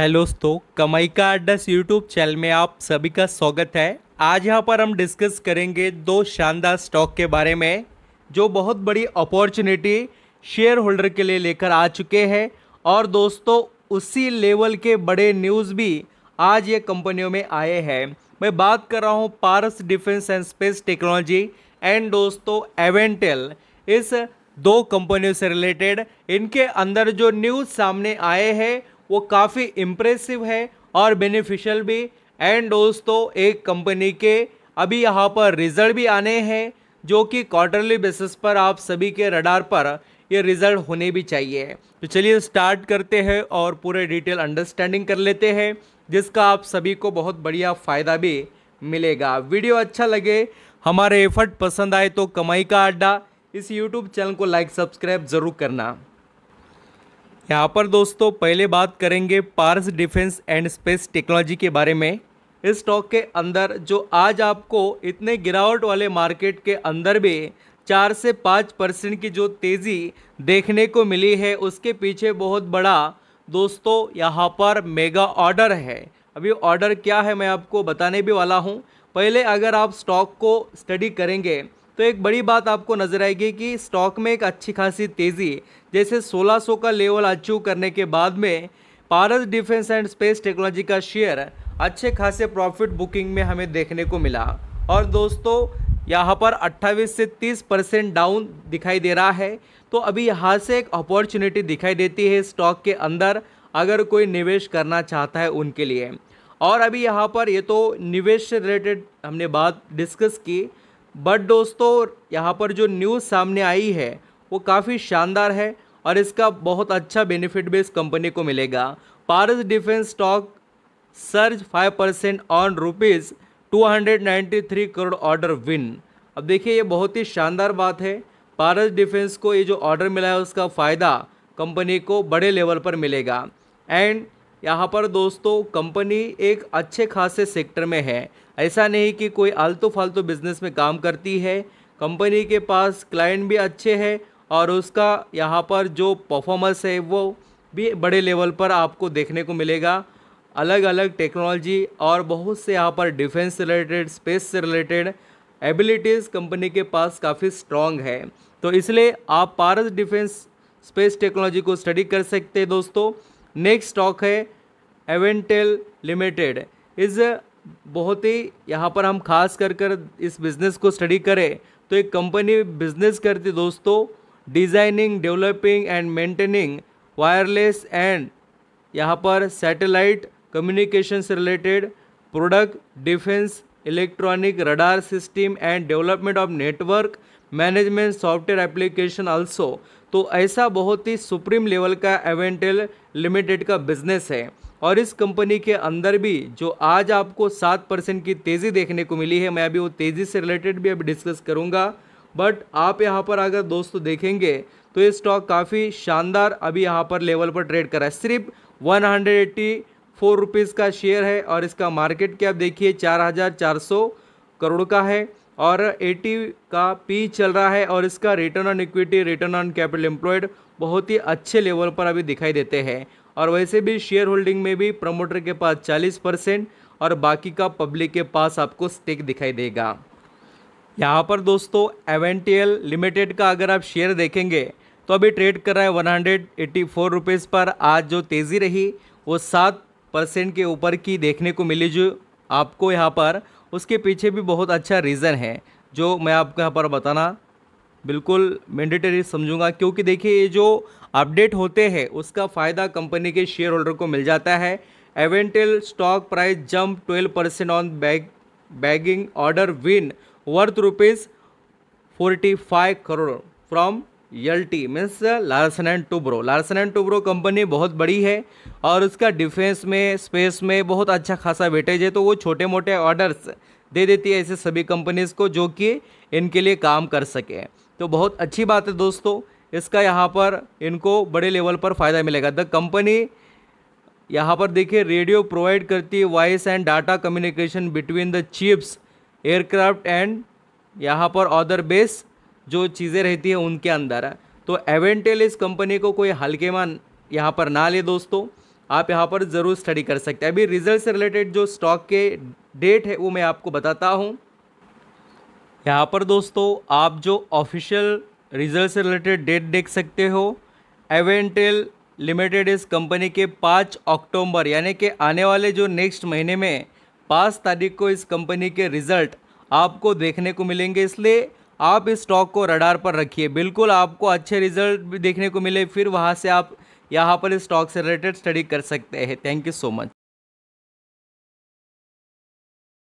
hello दोस्तों कमाई का अड्डस यूट्यूब चैनल में आप सभी का स्वागत है आज यहाँ पर हम डिस्कस करेंगे दो शानदार स्टॉक के बारे में जो बहुत बड़ी अपॉर्चुनिटी शेयर होल्डर के लिए लेकर आ चुके हैं और दोस्तों उसी लेवल के बड़े न्यूज़ भी आज ये कंपनियों में आए हैं मैं बात कर रहा हूँ Paras defence and space technology and दोस्तों एवेंटेल इस दो कंपनियों से रिलेटेड इनके अंदर जो न्यूज़ सामने आए हैं वो काफ़ी इम्प्रेसिव है और बेनिफिशियल भी एंड दोस्तों एक कंपनी के अभी यहाँ पर रिजल्ट भी आने हैं जो कि क्वार्टरली बेसिस पर आप सभी के रडार पर ये रिजल्ट होने भी चाहिए तो चलिए स्टार्ट करते हैं और पूरे डिटेल अंडरस्टैंडिंग कर लेते हैं जिसका आप सभी को बहुत बढ़िया फ़ायदा भी मिलेगा वीडियो अच्छा लगे हमारे एफर्ट पसंद आए तो कमाई का अड्डा इस यूट्यूब चैनल को लाइक सब्सक्राइब ज़रूर करना यहाँ पर दोस्तों पहले बात करेंगे Paras defence and space technology के बारे में इस स्टॉक के अंदर जो आज आपको इतने गिरावट वाले मार्केट के अंदर भी चार से पाँच परसेंट की जो तेज़ी देखने को मिली है उसके पीछे बहुत बड़ा दोस्तों यहाँ पर मेगा ऑर्डर है अभी ऑर्डर क्या है मैं आपको बताने भी वाला हूँ पहले अगर आप स्टॉक को स्टडी करेंगे तो एक बड़ी बात आपको नज़र आएगी कि स्टॉक में एक अच्छी खासी तेज़ी जैसे 1600 का लेवल अचीव करने के बाद में Paras defence and space technology का शेयर अच्छे खासे प्रॉफिट बुकिंग में हमें देखने को मिला और दोस्तों यहाँ पर 28 से 30 परसेंट डाउन दिखाई दे रहा है तो अभी यहाँ से एक अपॉर्चुनिटी दिखाई देती है स्टॉक के अंदर अगर कोई निवेश करना चाहता है उनके लिए और अभी यहाँ पर ये तो निवेश से रिलेटेड हमने बात डिस्कस की बट दोस्तों यहाँ पर जो न्यूज़ सामने आई है वो काफ़ी शानदार है और इसका बहुत अच्छा बेनिफिट भी इस कंपनी को मिलेगा Paras defence stock surge five percent on rupees two hundred ninety three crore order win अब देखिए ये बहुत ही शानदार बात है पारस डिफेंस को ये जो ऑर्डर मिला है उसका फ़ायदा कंपनी को बड़े लेवल पर मिलेगा एंड यहाँ पर दोस्तों कंपनी एक अच्छे खासे सेक्टर में है ऐसा नहीं कि कोई आलतू फालतू बिजनेस में काम करती है कंपनी के पास क्लाइंट भी अच्छे हैं और उसका यहाँ पर जो परफॉर्मेंस है वो भी बड़े लेवल पर आपको देखने को मिलेगा अलग अलग टेक्नोलॉजी और बहुत से यहाँ पर डिफेंस से रिलेटेड स्पेस से रिलेटेड एबिलिटीज़ कंपनी के पास काफ़ी स्ट्रॉन्ग है तो इसलिए आप पारस डिफेंस स्पेस टेक्नोलॉजी को स्टडी कर सकते हैं दोस्तों नेक्स्ट स्टॉक है एवेंटेल लिमिटेड इस बहुत ही यहाँ पर हम खास कर कर इस बिज़नेस को स्टडी करें तो एक कंपनी बिजनेस करती दोस्तों designing developing and maintaining wireless and यहाँ पर सैटेलाइट कम्युनिकेशन से related product defence electronic radar system and development of network management software application also तो ऐसा बहुत ही सुप्रीम लेवल का एवेंटेल लिमिटेड का बिजनेस है और इस कंपनी के अंदर भी जो आज आपको सात परसेंट की तेज़ी देखने को मिली है मैं अभी वो तेज़ी से रिलेटेड भी अभी डिस्कस करूँगा बट आप यहाँ पर अगर दोस्तों देखेंगे तो ये स्टॉक काफ़ी शानदार अभी यहाँ पर लेवल पर ट्रेड कर रहा है सिर्फ one hundred eighty four rupees का शेयर है और इसका मार्केट कैप देखिए चार हज़ार चार सौ करोड़ का है और 80 का पी चल रहा है और इसका return on equity return on capital employed बहुत ही अच्छे लेवल पर अभी दिखाई देते हैं और वैसे भी शेयर होल्डिंग में भी प्रमोटर के पास 40 परसेंट और बाकी का पब्लिक के पास आपको स्टेक दिखाई देगा यहाँ पर दोस्तों एवेंटीएल लिमिटेड का अगर आप शेयर देखेंगे तो अभी ट्रेड कर रहा है वन हंड्रेड पर आज जो तेज़ी रही वो सात परसेंट के ऊपर की देखने को मिली जो आपको यहाँ पर उसके पीछे भी बहुत अच्छा रीज़न है जो मैं आपको यहाँ पर बताना बिल्कुल मैंडेटरी समझूंगा क्योंकि देखिए ये जो अपडेट होते हैं उसका फ़ायदा कंपनी के शेयर होल्डर को मिल जाता है Avantel stock price jump 12 percent on bag bagging order win worth rupees forty five crore from T means Larsen and Toubro Larsen and Toubro company बहुत बड़ी है और उसका डिफेंस में स्पेस में बहुत अच्छा खासा वेटेज है तो वो छोटे मोटे ऑर्डर्स दे देती है ऐसे सभी कंपनीज़ को जो कि इनके लिए काम कर सके तो बहुत अच्छी बात है दोस्तों इसका यहाँ पर इनको बड़े लेवल पर फ़ायदा मिलेगा द कंपनी यहाँ पर देखिए रेडियो प्रोवाइड करती है voice and data communication between the ships aircraft and यहाँ पर ऑदर बेस जो चीज़ें रहती है उनके अंदर तो एवेंटेल इस कंपनी को कोई हल्के मान यहाँ पर ना ले दोस्तों आप यहाँ पर ज़रूर स्टडी कर सकते हैं अभी रिजल्ट से रिलेटेड जो स्टॉक के डेट है वो मैं आपको बताता हूँ यहाँ पर दोस्तों आप जो ऑफिशियल रिजल्ट से रिलेटेड डेट देख सकते हो एवेंटेल लिमिटेड इस कंपनी के पाँच अक्टूबर यानी कि आने वाले जो नेक्स्ट महीने में पाँच तारीख को इस कंपनी के रिज़ल्ट आपको देखने को मिलेंगे इसलिए आप इस स्टॉक को रडार पर रखिए बिल्कुल आपको अच्छे रिजल्ट देखने को मिले फिर वहाँ से आप यहाँ पर इस स्टॉक से रिलेटेड स्टडी कर सकते हैं थैंक यू सो मच